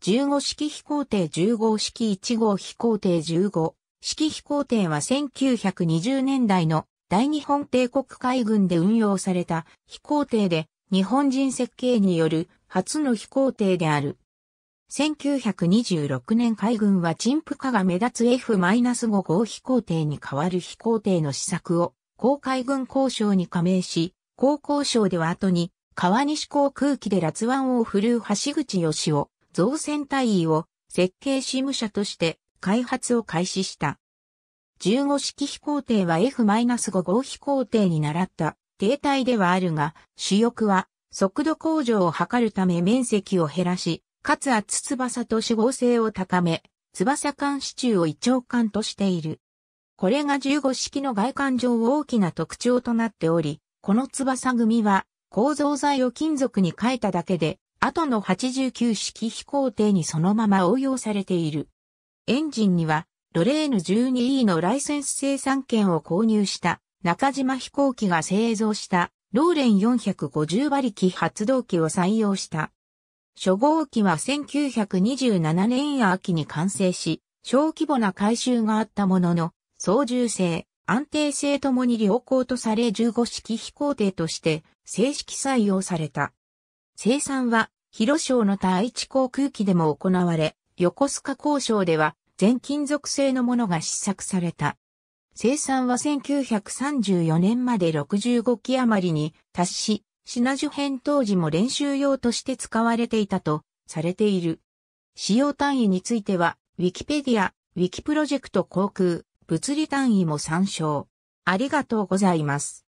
15式飛行艇15式1号飛行艇15式飛行艇は1920年代の大日本帝国海軍で運用された飛行艇で日本人設計による初の飛行艇である。1926年海軍は陳腐化が目立つ F-5 号飛行艇に代わる飛行艇の試作を航海軍交渉に加盟し、航交渉では後に川西航空機で辣腕を振るう橋口義雄、造船隊員を設計事務者として開発を開始した。15式飛行艇は F-5 号飛行艇に倣った停滞ではあるが、主翼は速度向上を図るため面積を減らし、かつ厚翼と死亡性を高め、翼間支柱を一長管としている。これが15式の外観上大きな特徴となっており、この翼組は構造材を金属に変えただけで後の89式飛行艇にそのまま応用されている。エンジンには、ロレーヌ 12E のライセンス生産権を購入した中島飛行機が製造したローレン450馬力発動機を採用した。初号機は1927年秋に完成し、小規模な改修があったものの、操縦性、安定性ともに良好とされ15式飛行艇として正式採用された。生産は、広小の第一航空機でも行われ、横須賀交渉では、全金属製のものが試作された。生産は1934年まで65機余りに達し、品樹編当時も練習用として使われていたとされている。使用単位については、ウィキペディア、ウィキプロジェクト航空、物理単位も参照。ありがとうございます。